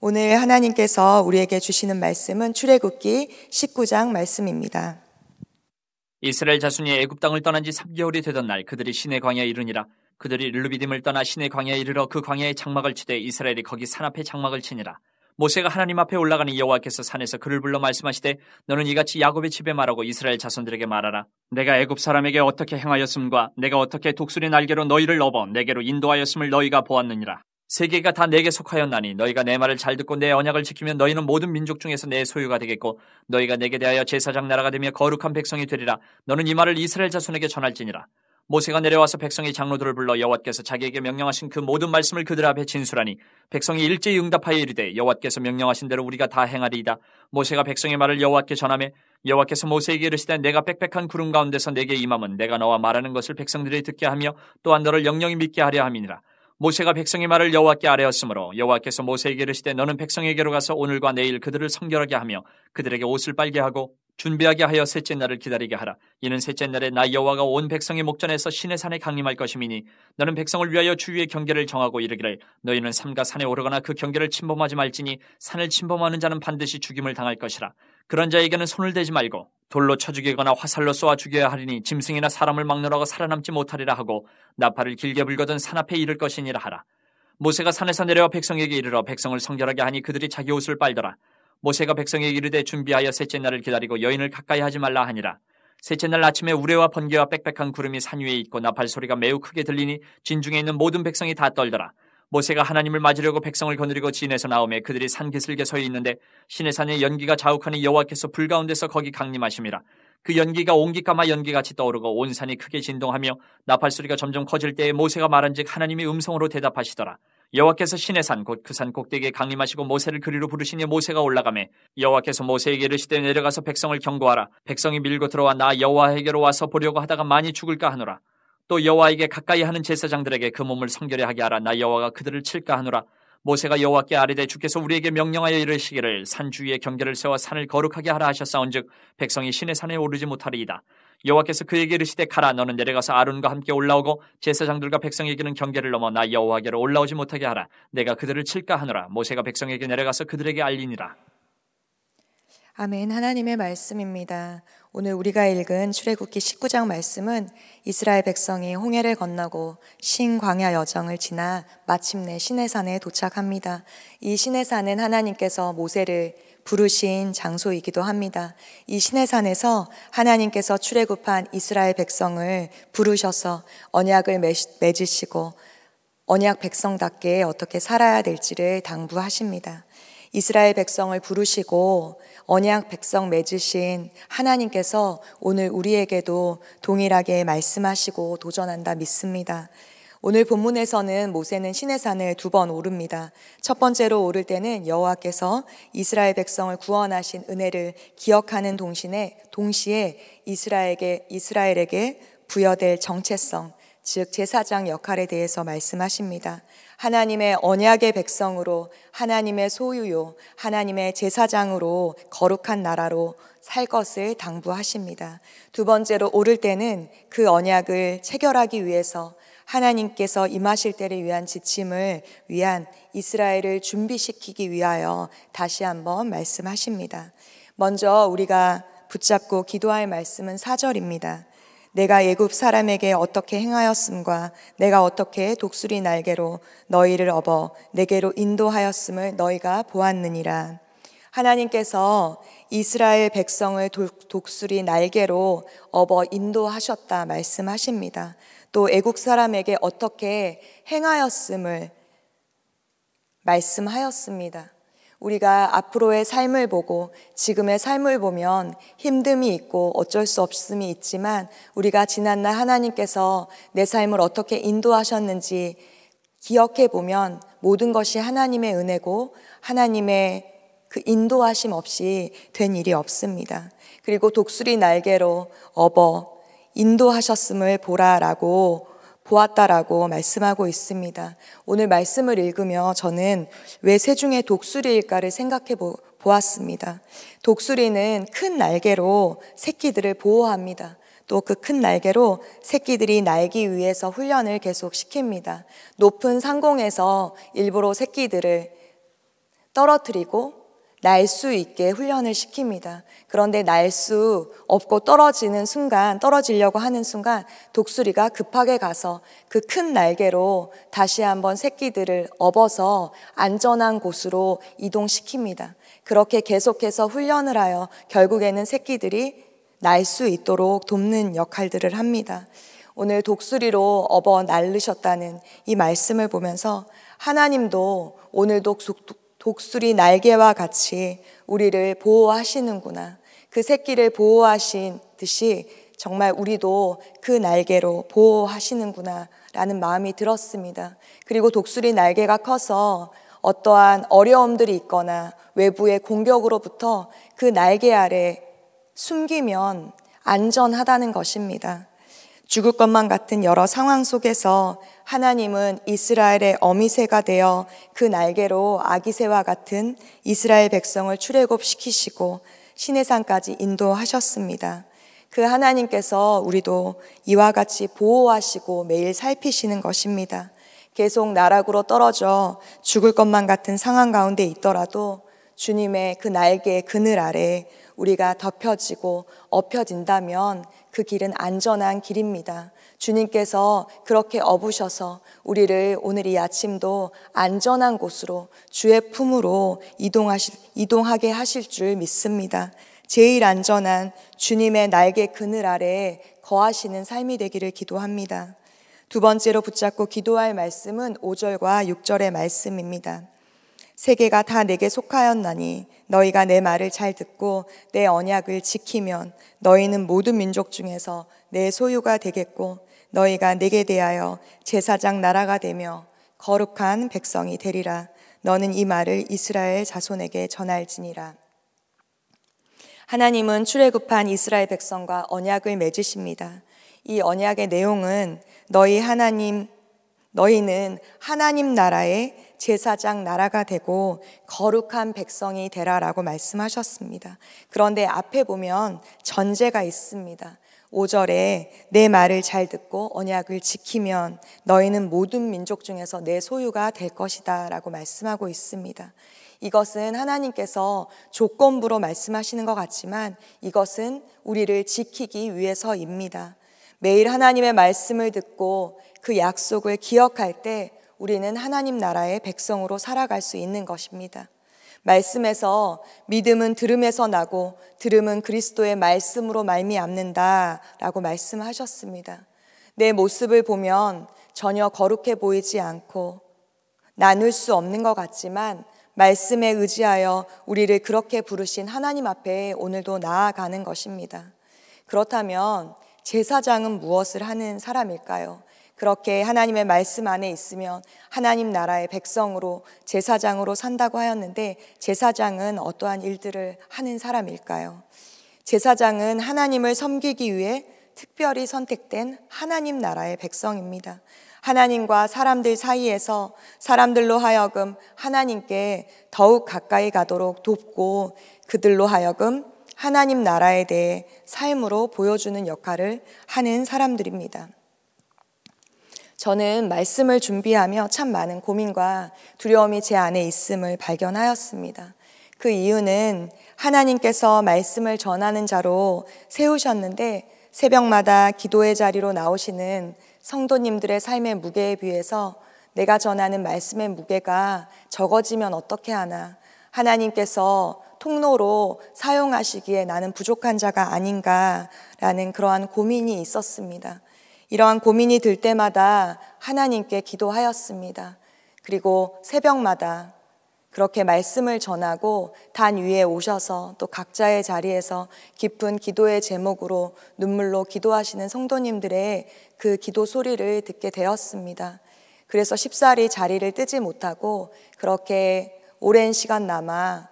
오늘 하나님께서 우리에게 주시는 말씀은 출애굽기 19장 말씀입니다. 이스라엘 자손이 애굽 땅을 떠난 지 3개월이 되던 날 그들이 시내 광야에 이르니라 그들이 르비딤을 떠나 시내 광야에 이르러 그 광야에 장막을 치되 이스라엘이 거기 산 앞에 장막을 치니라 모세가 하나님 앞에 올라가는 여호와께서 산에서 그를 불러 말씀하시되 너는 이같이 야곱의 집에 말하고 이스라엘 자손들에게 말하라 내가 애굽 사람에게 어떻게 행하였음과 내가 어떻게 독수리 날개로 너희를 업어 내게로 인도하였음을 너희가 보았느니라 세계가 다 내게 속하였나니 너희가 내 말을 잘 듣고 내 언약을 지키면 너희는 모든 민족 중에서 내 소유가 되겠고 너희가 내게 대하여 제사장 나라가 되며 거룩한 백성이 되리라 너는 이 말을 이스라엘 자손에게 전할지니라 모세가 내려와서 백성의 장로들을 불러 여호와께서 자기에게 명령하신 그 모든 말씀을 그들 앞에 진술하니 백성이 일제히 응답하여 이르되 여호와께서 명령하신 대로 우리가 다 행하리이다 모세가 백성의 말을 여호와께 전함에 여호와께서 모세에게 이르시되 내가 빽빽한 구름 가운데서 내게 임함은 내가 너와 말하는 것을 백성들이 듣게 하며 또한 너를 영영히 믿게 하려 함이니라 모세가 백성의 말을 여호와께 아뢰었으므로 여호와께서 모세에게 이르시되 너는 백성에게로 가서 오늘과 내일 그들을 성결하게 하며 그들에게 옷을 빨게 하고 준비하게 하여 셋째 날을 기다리게 하라. 이는 셋째 날에 나 여호와가 온 백성의 목전에서 신의 산에 강림할 것임이니 너는 백성을 위하여 주위의 경계를 정하고 이르기를 너희는 삼가 산에 오르거나 그 경계를 침범하지 말지니 산을 침범하는 자는 반드시 죽임을 당할 것이라. 그런 자에게는 손을 대지 말고 돌로 쳐 죽이거나 화살로 쏘아 죽여야 하리니 짐승이나 사람을 막느라고 살아남지 못하리라 하고 나팔을 길게 불거든 산 앞에 이를 것이니라 하라. 모세가 산에서 내려와 백성에게 이르러 백성을 성결하게 하니 그들이 자기 옷을 빨더라. 모세가 백성에게 이르되 준비하여 셋째 날을 기다리고 여인을 가까이 하지 말라 하니라. 셋째 날 아침에 우레와 번개와 빽빽한 구름이 산 위에 있고 나팔 소리가 매우 크게 들리니 진중에 있는 모든 백성이 다 떨더라. 모세가 하나님을 맞으려고 백성을 거느리고 진에서 나오며 그들이 산 기슭에 서 있는데 신의 산에 연기가 자욱하니 여호와께서 불 가운데서 거기 강림하심이라. 그 연기가 옹기까마 연기같이 떠오르고 온 산이 크게 진동하며 나팔 소리가 점점 커질 때에 모세가 말한즉 하나님이 음성으로 대답하시더라. 여호와께서 신의 산 곧 그산 그 꼭대기에 강림하시고 모세를 그리로 부르시니 모세가 올라가매 여호와께서 모세에게 이르시되 내려가서 백성을 경고하라 백성이 밀고 들어와 나 여호와에게로 와서 보려고 하다가 많이 죽을까 하노라 또 여호와에게 가까이 하는 제사장들에게 그 몸을 성결해 하게 하라 나 여호와가 그들을 칠까 하노라 모세가 여호와께 아뢰되 주께서 우리에게 명령하여 이르시기를 산 주위에 경계를 세워 산을 거룩하게 하라 하셨사온즉 백성이 신의 산에 오르지 못하리이다 여호와께서 그에게 이르시되 가라 너는 내려가서 아론과 함께 올라오고 제사장들과 백성에게는 경계를 넘어 나 여호와께로 올라오지 못하게 하라 내가 그들을 칠까 하노라 모세가 백성에게 내려가서 그들에게 알리니라 아멘 하나님의 말씀입니다. 오늘 우리가 읽은 출애굽기 19장 말씀은 이스라엘 백성이 홍해를 건너고 신광야 여정을 지나 마침내 시내산에 도착합니다. 이 시내산은 하나님께서 모세를 부르신 장소이기도 합니다. 이 시내산에서 하나님께서 출애굽한 이스라엘 백성을 부르셔서 언약을 맺으시고 언약 백성답게 어떻게 살아야 될지를 당부하십니다. 이스라엘 백성을 부르시고 언약 백성 맺으신 하나님께서 오늘 우리에게도 동일하게 말씀하시고 도전한다 믿습니다. 오늘 본문에서는 모세는 신의 산을 두 번 오릅니다. 첫 번째로 오를 때는 여호와께서 이스라엘 백성을 구원하신 은혜를 기억하는 동시에 동시에 이스라엘에게 이스라엘에게 부여될 정체성, 즉 제사장 역할에 대해서 말씀하십니다. 하나님의 언약의 백성으로 하나님의 소유요 하나님의 제사장으로 거룩한 나라로 살 것을 당부하십니다. 두 번째로 오를 때는 그 언약을 체결하기 위해서 하나님께서 임하실 때를 위한 지침을 위한 이스라엘을 준비시키기 위하여 다시 한번 말씀하십니다. 먼저 우리가 붙잡고 기도할 말씀은 4절입니다. 내가 애굽 사람에게 어떻게 행하였음과 내가 어떻게 독수리 날개로 너희를 업어 내게로 인도하였음을 너희가 보았느니라. 하나님께서 이스라엘 백성을 독수리 날개로 업어 인도하셨다 말씀하십니다. 또 애국 사람에게 어떻게 행하였음을 말씀하였습니다. 우리가 앞으로의 삶을 보고 지금의 삶을 보면 힘듦이 있고 어쩔 수 없음이 있지만 우리가 지난날 하나님께서 내 삶을 어떻게 인도하셨는지 기억해 보면 모든 것이 하나님의 은혜고 하나님의 그 인도하심 없이 된 일이 없습니다. 그리고 독수리 날개로 업어 인도하셨음을 보라라고 보았다라고 말씀하고 있습니다. 오늘 말씀을 읽으며 저는 왜 세중의 독수리일까를 생각해 보았습니다. 독수리는 큰 날개로 새끼들을 보호합니다. 또 그 큰 날개로 새끼들이 날기 위해서 훈련을 계속 시킵니다. 높은 상공에서 일부러 새끼들을 떨어뜨리고 날수 있게 훈련을 시킵니다. 그런데 날 수 없고 떨어지는 순간, 떨어지려고 하는 순간 독수리가 급하게 가서 그 큰 날개로 다시 한번 새끼들을 업어서 안전한 곳으로 이동시킵니다. 그렇게 계속해서 훈련을 하여 결국에는 새끼들이 날 수 있도록 돕는 역할들을 합니다. 오늘 독수리로 업어 날르셨다는 이 말씀을 보면서 하나님도 오늘도 독수리 날개와 같이 우리를 보호하시는구나. 그 새끼를 보호하신 듯이 정말 우리도 그 날개로 보호하시는구나. 라는 마음이 들었습니다. 그리고 독수리 날개가 커서 어떠한 어려움들이 있거나 외부의 공격으로부터 그 날개 아래 숨기면 안전하다는 것입니다. 죽을 것만 같은 여러 상황 속에서 하나님은 이스라엘의 어미새가 되어 그 날개로 아기새와 같은 이스라엘 백성을 출애굽시키시고 시내산까지 인도하셨습니다. 그 하나님께서 우리도 이와 같이 보호하시고 매일 살피시는 것입니다. 계속 나락으로 떨어져 죽을 것만 같은 상황 가운데 있더라도 주님의 그날개 그늘 아래 우리가 덮여지고 엎여진다면 그 길은 안전한 길입니다. 주님께서 그렇게 어부셔서 우리를 오늘 이 아침도 안전한 곳으로 주의 품으로 이동하실, 이동하게 하실 줄 믿습니다. 제일 안전한 주님의 날개 그늘 아래 거하시는 삶이 되기를 기도합니다. 두 번째로 붙잡고 기도할 말씀은 5절과 6절의 말씀입니다. 세계가 다 내게 속하였나니 너희가 내 말을 잘 듣고 내 언약을 지키면 너희는 모든 민족 중에서 내 소유가 되겠고 너희가 내게 대하여 제사장 나라가 되며 거룩한 백성이 되리라. 너는 이 말을 이스라엘 자손에게 전할지니라. 하나님은 출애굽한 이스라엘 백성과 언약을 맺으십니다. 이 언약의 내용은 너희 하나님 너희는 하나님 나라의 제사장 나라가 되고 거룩한 백성이 되라라고 말씀하셨습니다. 그런데 앞에 보면 전제가 있습니다. 5절에 내 말을 잘 듣고 언약을 지키면 너희는 모든 민족 중에서 내 소유가 될 것이다 라고 말씀하고 있습니다. 이것은 하나님께서 조건부로 말씀하시는 것 같지만 이것은 우리를 지키기 위해서입니다. 매일 하나님의 말씀을 듣고 그 약속을 기억할 때 우리는 하나님 나라의 백성으로 살아갈 수 있는 것입니다. 말씀에서 믿음은 들음에서 나고 들음은 그리스도의 말씀으로 말미암는다라고 말씀하셨습니다. 내 모습을 보면 전혀 거룩해 보이지 않고 나눌 수 없는 것 같지만 말씀에 의지하여 우리를 그렇게 부르신 하나님 앞에 오늘도 나아가는 것입니다. 그렇다면 제사장은 무엇을 하는 사람일까요? 그렇게 하나님의 말씀 안에 있으면 하나님 나라의 백성으로 제사장으로 산다고 하였는데 제사장은 어떠한 일들을 하는 사람일까요? 제사장은 하나님을 섬기기 위해 특별히 선택된 하나님 나라의 백성입니다. 하나님과 사람들 사이에서 사람들로 하여금 하나님께 더욱 가까이 가도록 돕고 그들로 하여금 하나님 나라에 대해 삶으로 보여주는 역할을 하는 사람들입니다. 저는 말씀을 준비하며 참 많은 고민과 두려움이 제 안에 있음을 발견하였습니다. 그 이유는 하나님께서 말씀을 전하는 자로 세우셨는데 새벽마다 기도의 자리로 나오시는 성도님들의 삶의 무게에 비해서 내가 전하는 말씀의 무게가 적어지면 어떻게 하나 하나님께서 통로로 사용하시기에 나는 부족한 자가 아닌가라는 그러한 고민이 있었습니다. 이러한 고민이 들 때마다 하나님께 기도하였습니다. 그리고 새벽마다 그렇게 말씀을 전하고 단 위에 오셔서 또 각자의 자리에서 깊은 기도의 제목으로 눈물로 기도하시는 성도님들의 그 기도 소리를 듣게 되었습니다. 그래서 십사리 자리를 뜨지 못하고 그렇게 오랜 시간 남아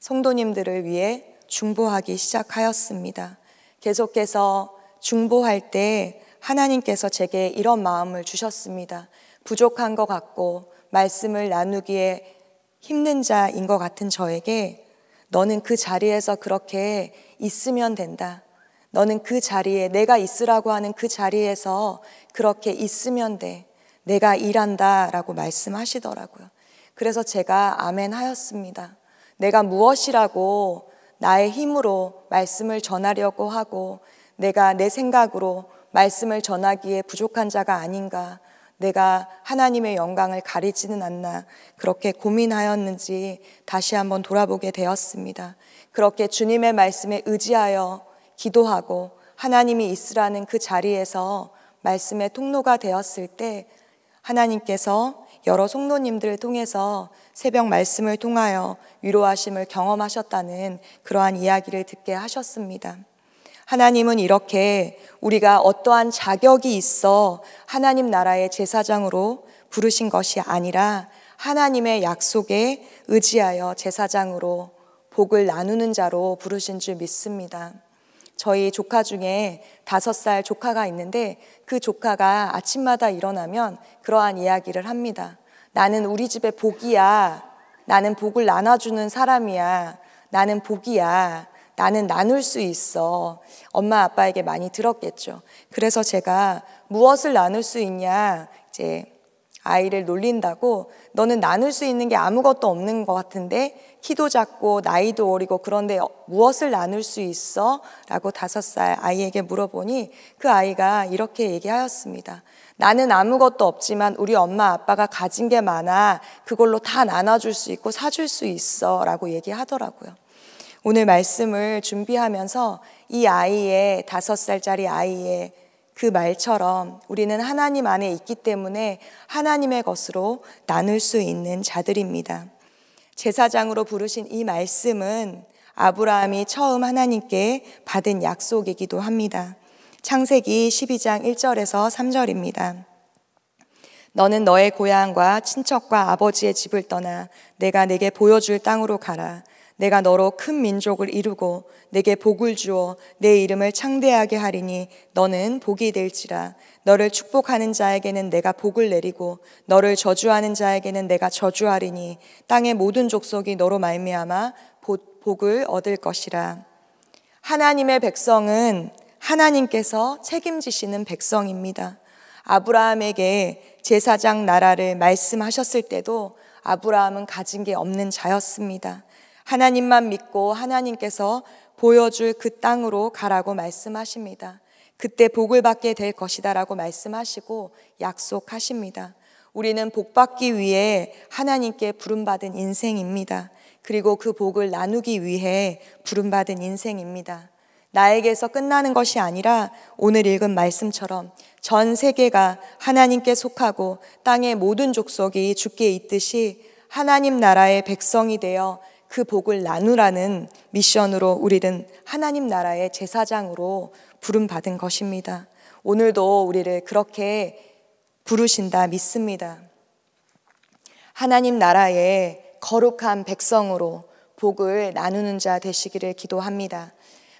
성도님들을 위해 중보하기 시작하였습니다. 계속해서 중보할 때 하나님께서 제게 이런 마음을 주셨습니다. 부족한 것 같고 말씀을 나누기에 힘든 자인 것 같은 저에게 너는 그 자리에서 그렇게 있으면 된다. 너는 그 자리에 내가 있으라고 하는 그 자리에서 그렇게 있으면 돼. 내가 일한다라고 말씀하시더라고요. 그래서 제가 아멘 하였습니다. 내가 무엇이라고 나의 힘으로 말씀을 전하려고 하고 내가 내 생각으로 말씀을 전하기에 부족한 자가 아닌가, 내가 하나님의 영광을 가리지는 않나, 그렇게 고민하였는지 다시 한번 돌아보게 되었습니다. 그렇게 주님의 말씀에 의지하여 기도하고 하나님이 있으라는 그 자리에서 말씀의 통로가 되었을 때 하나님께서 여러 성도님들을 통해서 새벽 말씀을 통하여 위로하심을 경험하셨다는 그러한 이야기를 듣게 하셨습니다. 하나님은 이렇게 우리가 어떠한 자격이 있어 하나님 나라의 제사장으로 부르신 것이 아니라 하나님의 약속에 의지하여 제사장으로 복을 나누는 자로 부르신 줄 믿습니다. 저희 조카 중에 다섯 살 조카가 있는데 그 조카가 아침마다 일어나면 그러한 이야기를 합니다. 나는 우리 집의 복이야. 나는 복을 나눠주는 사람이야. 나는 복이야. 나는 나눌 수 있어. 엄마 아빠에게 많이 들었겠죠. 그래서 제가 무엇을 나눌 수 있냐 이제 아이를 놀린다고 너는 나눌 수 있는 게 아무것도 없는 것 같은데 키도 작고 나이도 어리고 그런데 어, 무엇을 나눌 수 있어? 라고 다섯 살 아이에게 물어보니 그 아이가 이렇게 얘기하였습니다. 나는 아무것도 없지만 우리 엄마 아빠가 가진 게 많아 그걸로 다 나눠줄 수 있고 사줄 수 있어 라고 얘기하더라고요. 오늘 말씀을 준비하면서 이 아이의 다섯 살짜리 아이의 그 말처럼 우리는 하나님 안에 있기 때문에 하나님의 것으로 나눌 수 있는 자들입니다. 제사장으로 부르신 이 말씀은 아브라함이 처음 하나님께 받은 약속이기도 합니다. 창세기 12장 1절에서 3절입니다. 너는 너의 고향과 친척과 아버지의 집을 떠나 내가 내게 보여줄 땅으로 가라. 내가 너로 큰 민족을 이루고 내게 복을 주어 내 이름을 창대하게 하리니 너는 복이 될지라 너를 축복하는 자에게는 내가 복을 내리고 너를 저주하는 자에게는 내가 저주하리니 땅의 모든 족속이 너로 말미암아 복을 얻을 것이라 하나님의 백성은 하나님께서 책임지시는 백성입니다. 아브라함에게 제사장 나라를 말씀하셨을 때도 아브라함은 가진 게 없는 자였습니다. 하나님만 믿고 하나님께서 보여줄 그 땅으로 가라고 말씀하십니다. 그때 복을 받게 될 것이다라고 말씀하시고 약속하십니다. 우리는 복 받기 위해 하나님께 부름받은 인생입니다. 그리고 그 복을 나누기 위해 부름받은 인생입니다. 나에게서 끝나는 것이 아니라 오늘 읽은 말씀처럼 전 세계가 하나님께 속하고 땅의 모든 족속이 주께 있듯이 하나님 나라의 백성이 되어 그 복을 나누라는 미션으로 우리는 하나님 나라의 제사장으로 부름받은 것입니다. 오늘도 우리를 그렇게 부르신다 믿습니다. 하나님 나라의 거룩한 백성으로 복을 나누는 자 되시기를 기도합니다.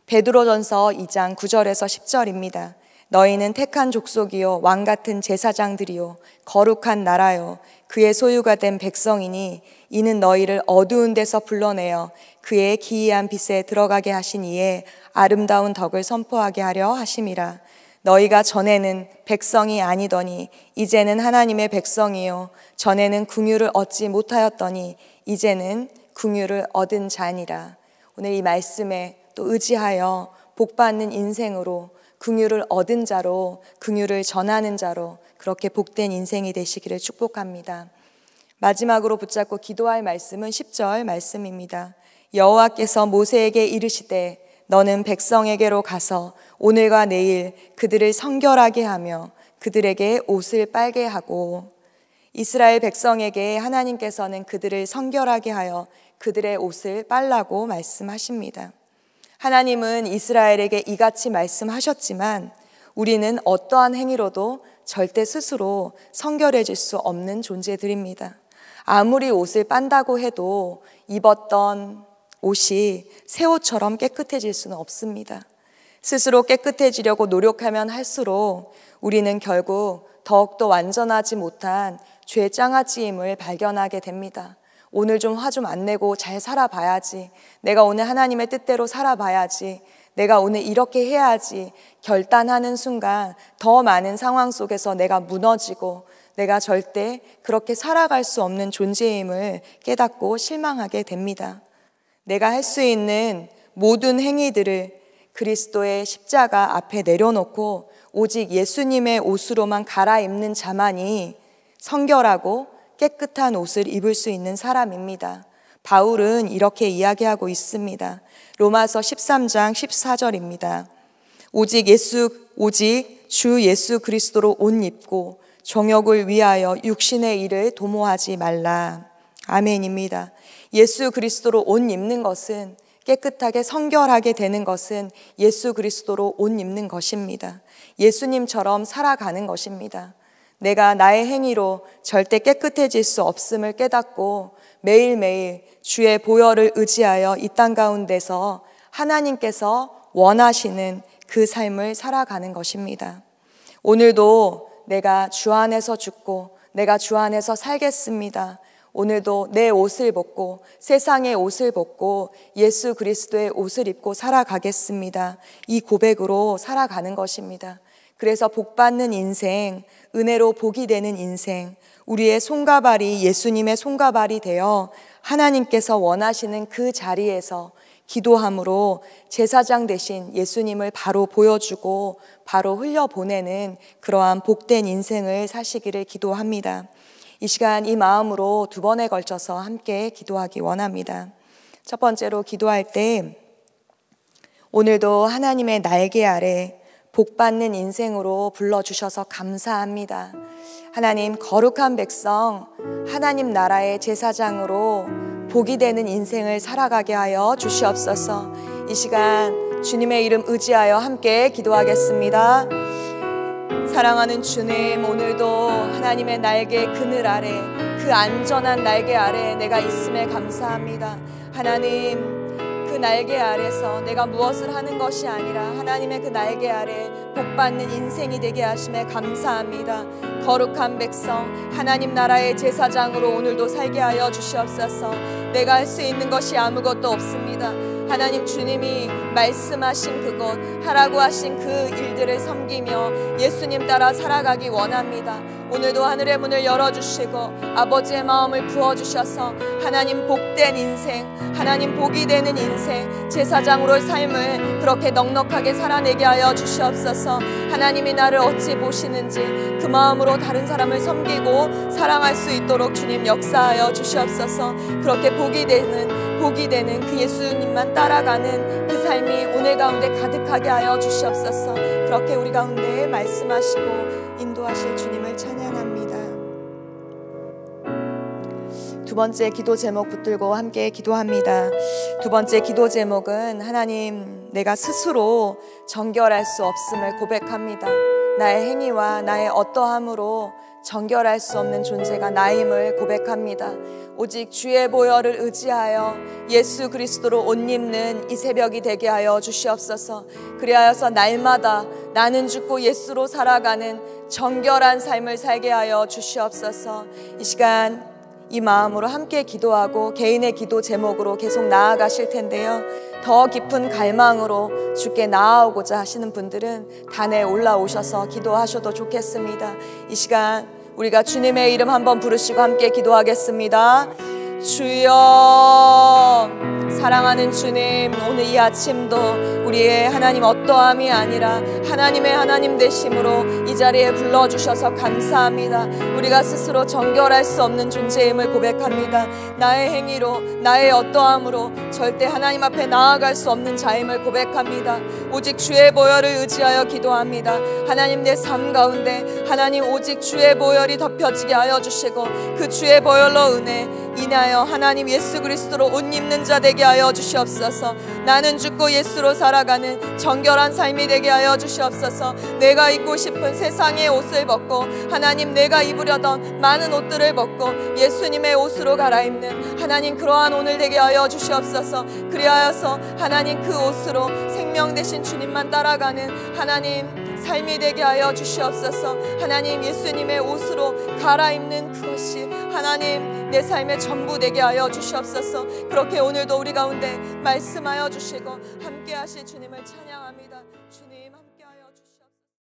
베드로전서 2장 9절에서 10절입니다. 너희는 택한 족속이요 왕 같은 제사장들이요 거룩한 나라요 그의 소유가 된 백성이니 이는 너희를 어두운 데서 불러내어 그의 기이한 빛에 들어가게 하신 이에 아름다운 덕을 선포하게 하려 하심이라. 너희가 전에는 백성이 아니더니 이제는 하나님의 백성이요 전에는 궁유를 얻지 못하였더니 이제는 궁유를 얻은 자니라. 오늘 이 말씀에 또 의지하여 복 받는 인생으로 긍휼을 얻은 자로 긍휼을 전하는 자로 그렇게 복된 인생이 되시기를 축복합니다. 마지막으로 붙잡고 기도할 말씀은 10절 말씀입니다. 여호와께서 모세에게 이르시되 너는 백성에게로 가서 오늘과 내일 그들을 성결하게 하며 그들에게 옷을 빨게 하고 이스라엘 백성에게 하나님께서는 그들을 성결하게 하여 그들의 옷을 빨라고 말씀하십니다. 하나님은 이스라엘에게 이같이 말씀하셨지만 우리는 어떠한 행위로도 절대 스스로 성결해질 수 없는 존재들입니다. 아무리 옷을 빤다고 해도 입었던 옷이 새 옷처럼 깨끗해질 수는 없습니다. 스스로 깨끗해지려고 노력하면 할수록 우리는 결국 더욱더 완전하지 못한 죄장아찌임을 발견하게 됩니다. 오늘 좀 화 좀 안 내고 잘 살아봐야지. 내가 오늘 하나님의 뜻대로 살아봐야지. 내가 오늘 이렇게 해야지 결단하는 순간 더 많은 상황 속에서 내가 무너지고 내가 절대 그렇게 살아갈 수 없는 존재임을 깨닫고 실망하게 됩니다. 내가 할 수 있는 모든 행위들을 그리스도의 십자가 앞에 내려놓고 오직 예수님의 옷으로만 갈아입는 자만이 성결하고 깨끗한 옷을 입을 수 있는 사람입니다. 바울은 이렇게 이야기하고 있습니다. 로마서 13장 14절입니다. 오직 예수, 오직 주 예수 그리스도로 옷 입고 정욕을 위하여 육신의 일을 도모하지 말라. 아멘입니다. 예수 그리스도로 옷 입는 것은 깨끗하게 성결하게 되는 것은 예수 그리스도로 옷 입는 것입니다. 예수님처럼 살아가는 것입니다. 내가 나의 행위로 절대 깨끗해질 수 없음을 깨닫고 매일매일 주의 보혈을 의지하여 이 땅 가운데서 하나님께서 원하시는 그 삶을 살아가는 것입니다. 오늘도 내가 주 안에서 죽고 내가 주 안에서 살겠습니다. 오늘도 내 옷을 벗고 세상의 옷을 벗고 예수 그리스도의 옷을 입고 살아가겠습니다. 이 고백으로 살아가는 것입니다. 그래서 복받는 인생, 은혜로 복이 되는 인생, 우리의 손과 발이 예수님의 손과 발이 되어 하나님께서 원하시는 그 자리에서 기도함으로 제사장 대신 예수님을 바로 보여주고 바로 흘려보내는 그러한 복된 인생을 사시기를 기도합니다. 이 시간 이 마음으로 두 번에 걸쳐서 함께 기도하기 원합니다. 첫 번째로 기도할 때 오늘도 하나님의 날개 아래 복받는 인생으로 불러주셔서 감사합니다. 하나님, 거룩한 백성, 하나님 나라의 제사장으로 복이 되는 인생을 살아가게 하여 주시옵소서 이 시간 주님의 이름 의지하여 함께 기도하겠습니다. 사랑하는 주님, 오늘도 하나님의 날개 그늘 아래, 그 안전한 날개 아래 내가 있음에 감사합니다. 하나님, 날개 아래서 내가 무엇을 하는 것이 아니라 하나님의 그 날개 아래 복받는 인생이 되게 하심에 감사합니다. 거룩한 백성 하나님 나라의 제사장으로 오늘도 살게 하여 주시옵소서. 내가 할 수 있는 것이 아무것도 없습니다. 하나님 주님이 말씀하신 그것 하라고 하신 그 일들을 섬기며 예수님 따라 살아가기 원합니다. 오늘도 하늘의 문을 열어주시고 아버지의 마음을 부어주셔서 하나님 복된 인생, 하나님 복이 되는 인생, 제사장으로의 삶을 그렇게 넉넉하게 살아내게 하여 주시옵소서 하나님이 나를 어찌 보시는지 그 마음으로 다른 사람을 섬기고 사랑할 수 있도록 주님 역사하여 주시옵소서 그렇게 복이 되는 복이 되는 그 예수님만 따라가는 그 삶이 오늘 가운데 가득하게 하여 주시옵소서. 그렇게 우리 가운데 말씀하시고 인도하실 주님을 찬양합니다. 두 번째 기도 제목 붙들고 함께 기도합니다. 두 번째 기도 제목은 하나님 내가 스스로 정결할 수 없음을 고백합니다. 나의 행위와 나의 어떠함으로 정결할 수 없는 존재가 나임을 고백합니다. 오직 주의 보혈을 의지하여 예수 그리스도로 옷 입는 이 새벽이 되게 하여 주시옵소서. 그리하여서 날마다 나는 죽고 예수로 살아가는 정결한 삶을 살게 하여 주시옵소서. 이 시간 이 마음으로 함께 기도하고 개인의 기도 제목으로 계속 나아가실 텐데요. 더 깊은 갈망으로 주께 나아오고자 하시는 분들은 단에 올라오셔서 기도하셔도 좋겠습니다. 이 시간 우리가 주님의 이름 한번 부르시고 함께 기도하겠습니다. 주여 사랑하는 주님 오늘 이 아침도 우리의 하나님 어떠함이 아니라 하나님의 하나님 되심으로 이 자리에 불러주셔서 감사합니다. 우리가 스스로 정결할 수 없는 존재임을 고백합니다. 나의 행위로, 나의 어떠함으로 절대 하나님 앞에 나아갈 수 없는 자임을 고백합니다. 오직 주의 보혈을 의지하여 기도합니다. 하나님 내 삶 가운데 하나님 오직 주의 보혈이 덮여지게 하여 주시고 그 주의 보혈로 은혜 인하여 하나님 예수 그리스도로 옷 입는 자 되게 하여 주시옵소서. 나는 죽고 예수로 살아 올라가는 정결한 삶이 되게 하여 주시옵소서. 내가 입고 싶은 세상의 옷을 벗고 하나님 내가 입으려던 많은 옷들을 벗고 예수님의 옷으로 갈아입는 하나님 그러한 오늘 되게 하여 주시옵소서. 그리하여서 하나님 그 옷으로 생명 되신 주님만 따라가는 하나님 삶이 되게 하여 주시옵소서 하나님 예수님의 옷으로 갈아입는 그것이 하나님 내 삶의 전부 되게 하여 주시옵소서 그렇게 오늘도 우리 가운데 말씀하여 주시고 함께 하실 주님을 찬양하